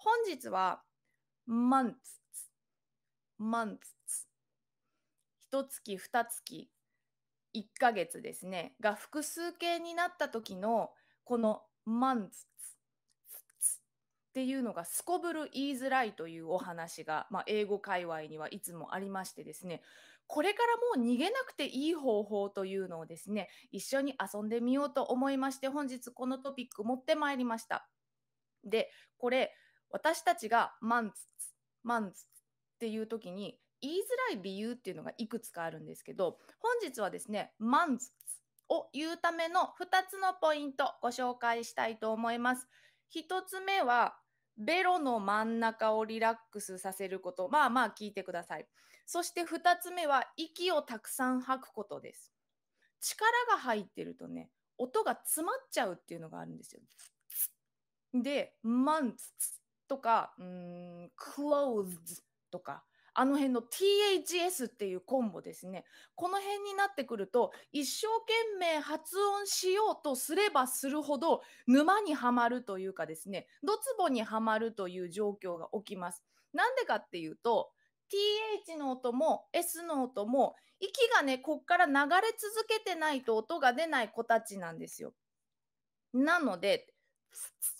本日は months, months 一月、二月、1ヶ月ですね、が複数形になった時のこの months っていうのがすこぶる言いづらいというお話が、まあ、英語界隈にはいつもありましてですね、これからもう逃げなくていい方法というのをですね、一緒に遊んでみようと思いまして、本日このトピック持ってまいりました。で、これ、私たちがマンツマンツっていう時に言いづらい理由っていうのがいくつかあるんですけど本日はですねマンツを言うための2つのポイントご紹介したいと思います。1つ目はベロの真ん中をリラックスさせること。まあまあ聞いてください。そして2つ目は息をたくさん吐くことです。力が入ってるとね、音が詰まっちゃうっていうのがあるんですよ。で、マンツツとか、うん、c l o t e d とか、あの辺の THS っていうコンボですね。この辺になってくると、一生懸命発音しようとすればするほど、沼にはまるというかですね、ドツボにはまるという状況が起きます。なんでかっていうと、th の音も s の音も息がね、こっから流れ続けてないと音が出ない子たちなんですよ。なので、つつ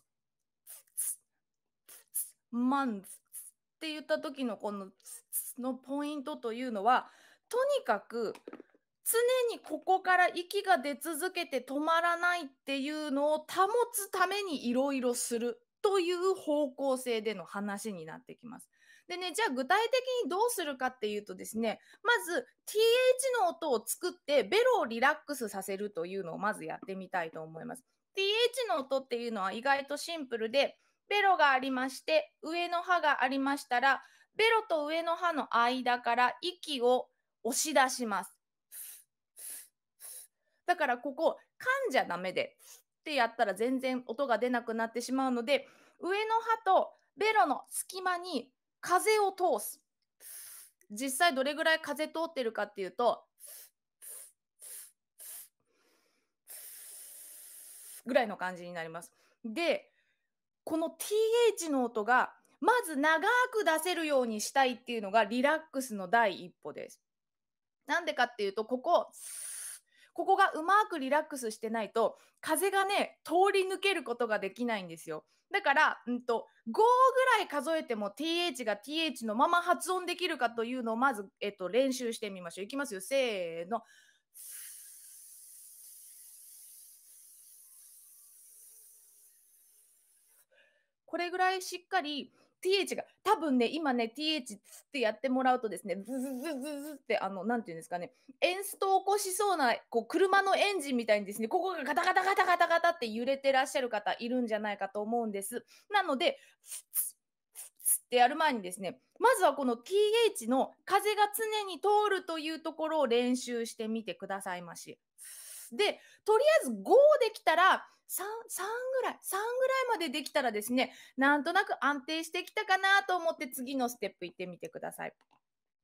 マンズって言った時のこののポイントというのはとにかく常にここから息が出続けて止まらないっていうのを保つためにいろいろするという方向性での話になってきます。でね、じゃあ具体的にどうするかっていうとですね、まず TH の音を作ってベロをリラックスさせるというのをまずやってみたいと思います。TH の音っていうのは意外とシンプルで、ベロがありまして、上の歯がありましたら、ベロと上の歯の間から息を押し出します。だからここ、噛んじゃダメで、ってやったら全然音が出なくなってしまうので、上の歯とベロの隙間に風を通す。実際どれぐらい風通ってるかっていうと、ぐらいの感じになります。で、この TH の音がまず長く出せるようにしたいっていうのがリラックスの第一歩です。なんでかっていうと、ここ、ここがうまくリラックスしてないと、風がね、通り抜けることができないんですよ。だから、うんと、5ぐらい数えても th が th のまま発音できるかというのをまず、えっと、練習してみましょう。いきますよ。せーの。これぐらいしっかり TH が、多分ね、今ね、TH つってやってもらうとですね、ズズズズズって、あの、何ていうんですかね、エンストを起こしそうな、こう、車のエンジンみたいにですね、ここがガタガタガタガタガタって揺れてらっしゃる方いるんじゃないかと思うんです。なので、ってやる前にですね、まずはこの TH の風が常に通るというところを練習してみてくださいまし。で、とりあえず5できたら、3、3ぐらい、3ぐらいまでできたらですね、なんとなく安定してきたかなと思って次のステップ行ってみてください。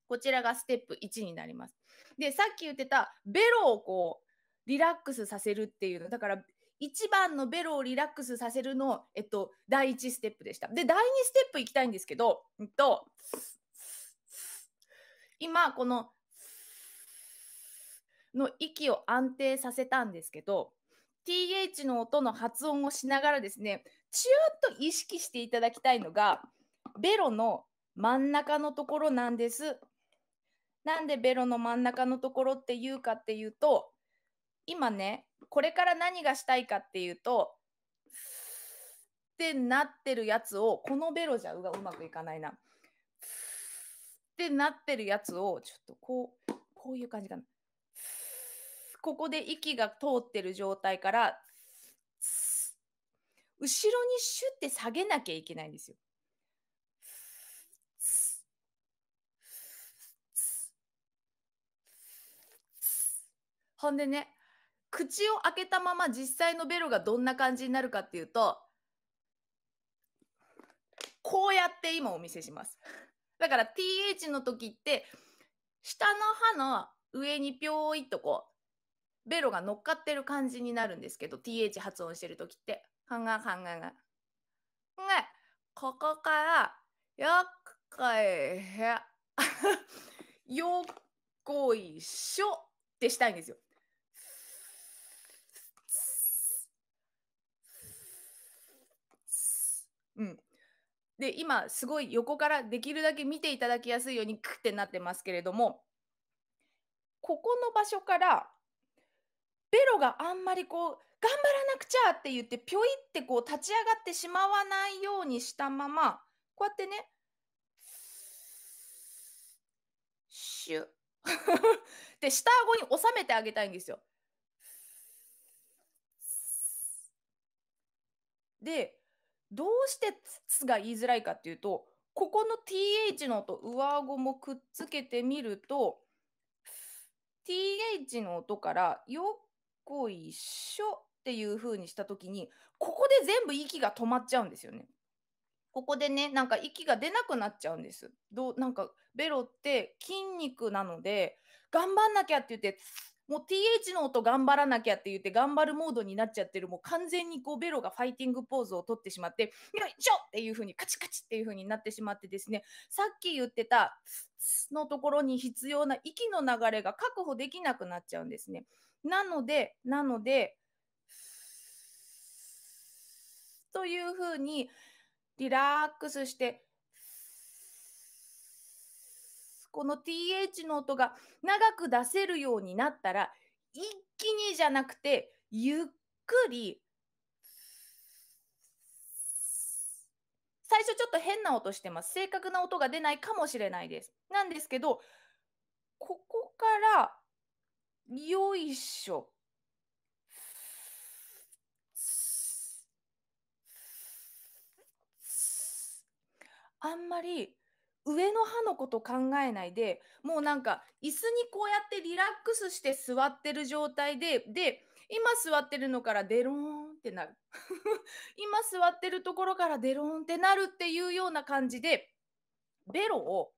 こちらがステップ1になります。で、さっき言ってたベロをこう、リラックスさせるっていうの。だから、1番のベロをリラックスさせるの、えっと、第1ステップでした。で、第2ステップ行きたいんですけど、えっと、今、この、の息を安定させたんですけど、th の音の発音をしながらですね、ちゅーっと意識していただきたいのが、ベロの真ん中のところなんです。なんでベロの真ん中のところっていうかっていうと、今ね、これから何がしたいかっていうと、ってなってるやつを、このベロじゃうがうまくいかないな。ってなってるやつを、ちょっとこう、こういう感じかな。ここで息が通ってる状態から、後ろにシュッて下げなきゃいけないんですよ。ほんでね、口を開けたまま実際のベロがどんな感じになるかっていうと、こうやって今お見せします。だから TH の時って、下の歯の上にぴょーいとこう、ベロが乗っかってる感じになるんですけど、th 発音してる時って。考え考えが。ね、ここから、よっこいへ。よっこいしょってしたいんですよ。うん。で、今、すごい横からできるだけ見ていただきやすいようにクってなってますけれども、ここの場所から、ベロがあんまりこう頑張らなくちゃって言ってぴょいってこう立ち上がってしまわないようにしたままこうやってねシュ で下顎に収めてあげたいんですよ。でどうして「つ」が言いづらいかっていうとここの th の音上顎もくっつけてみると th の音からよこいしょっていう風にした時にここで全部息が止まっちゃうんですよね。ここでねなんか息が出なくなっちゃうんです。どうなんかベロって筋肉なので頑張んなきゃって言ってもう TH の音頑張らなきゃって言って頑張るモードになっちゃってる、もう完全にこうベロがファイティングポーズをとってしまって、よいしょっていう風にカチカチっていう風になってしまってですね、さっき言ってたのところに必要な息の流れが確保できなくなっちゃうんですね。なので、なので、という風にリラックスして、この th の音が長く出せるようになったら、一気にじゃなくて、ゆっくり、最初ちょっと変な音してます。正確な音が出ないかもしれないです。なんですけど、ここから、よいしょ。あんまり上の歯のこと考えないで、もうなんか椅子にこうやってリラックスして座ってる状態で、で、今座ってるのからデローンってなる。今座ってるところからデローンってなるっていうような感じで、ベロを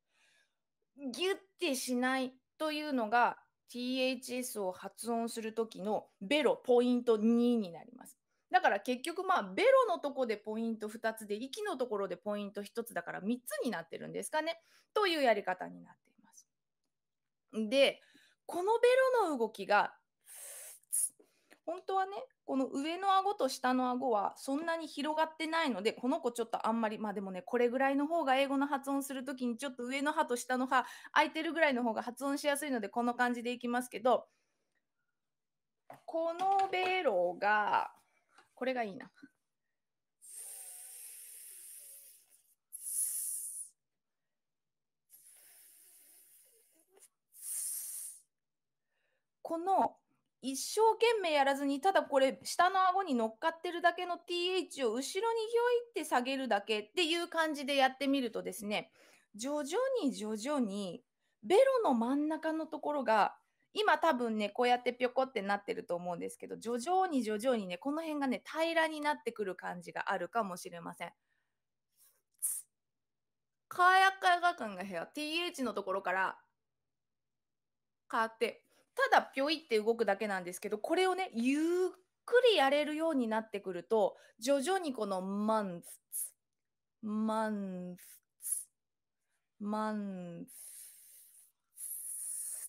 ギュッてしないというのが THS を発音する時のベロポイント2になります。だから結局まあベロのとこでポイント2つで息のところでポイント1つだから3つになってるんですかねというやり方になっています。でこのベロの動きが本当はねこの上の顎と下の顎はそんなに広がってないのでこの子ちょっとあんまりまあでもねこれぐらいの方が英語の発音する時にちょっと上の歯と下の歯空いてるぐらいの方が発音しやすいのでこの感じでいきますけどこのベロがこれがいいな。この一生懸命やらずに、ただこれ、下の顎に乗っかってるだけの TH を後ろにひょいって下げるだけっていう感じでやってみるとですね、徐々に徐々に、ベロの真ん中のところが今多分ね、こうやってぴょこってなってると思うんですけど、徐々に徐々にね、この辺がね、平らになってくる感じがあるかもしれません。かやかやが感が部屋、th のところから、変わって、ただぴょいって動くだけなんですけど、これをね、ゆっくりやれるようになってくると、徐々にこのマンツマンツマンツ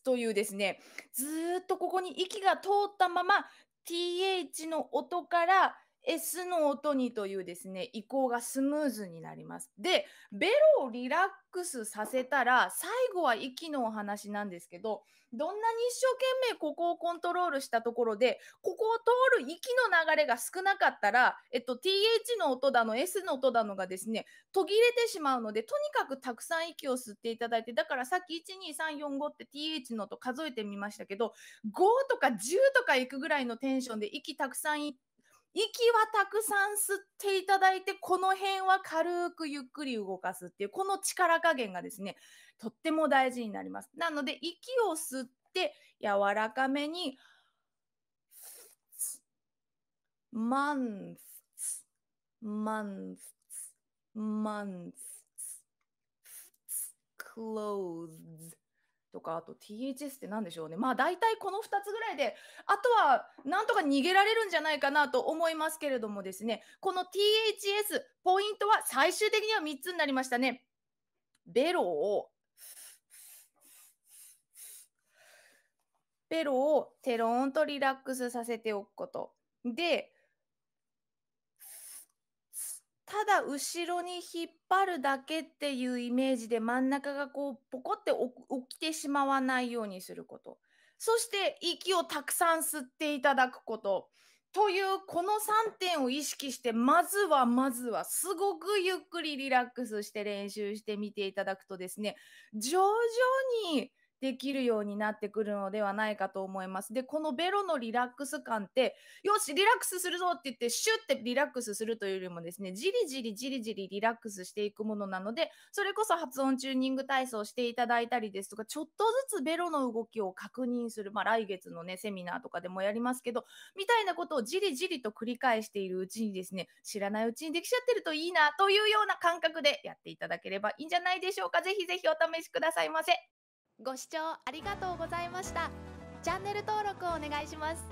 というですね、ずっとここに息が通ったまま th の音から S の音にというですね、移行がスムーズになります。で、ベロをリラックスさせたら、最後は息のお話なんですけど、どんなに一生懸命ここをコントロールしたところで、ここを通る息の流れが少なかったら、えっと、TH の音だの、S の音だのがですね、途切れてしまうので、とにかくたくさん息を吸っていただいて、だからさっき12345って TH の音数えてみましたけど、5とか10とかいくぐらいのテンションで息たくさんいって、息はたくさん吸っていただいて、この辺は軽くゆっくり動かすっていう、この力加減がですね、とっても大事になります。なので、息を吸って、柔らかめに、マンス、マンス、マンス、c l o s e とか、あと THS って何でしょうね。まあ大体この2つぐらいで、あとはなんとか逃げられるんじゃないかなと思いますけれどもですね、この THS、ポイントは最終的には3つになりましたね。ベロを、ベロをテローンとリラックスさせておくこと。で、ただ後ろに引っ張るだけっていうイメージで真ん中がこうポコって起きてしまわないようにすること。そして息をたくさん吸っていただくこと。というこの3点を意識してまずはまずはすごくゆっくりリラックスして練習してみていただくとですね徐々にできるようになってくるのではないかと思います。で、このベロのリラックス感って、よし、リラックスするぞって言って、シュッてリラックスするというよりもですね、じりじりじりじりリラックスしていくものなので、それこそ発音チューニング体操していただいたりですとか、ちょっとずつベロの動きを確認する、まあ来月のね、セミナーとかでもやりますけど、みたいなことをじりじりと繰り返しているうちにですね、知らないうちにできちゃってるといいなというような感覚でやっていただければいいんじゃないでしょうか。ぜひぜひお試しくださいませ。ご視聴ありがとうございましたチャンネル登録をお願いします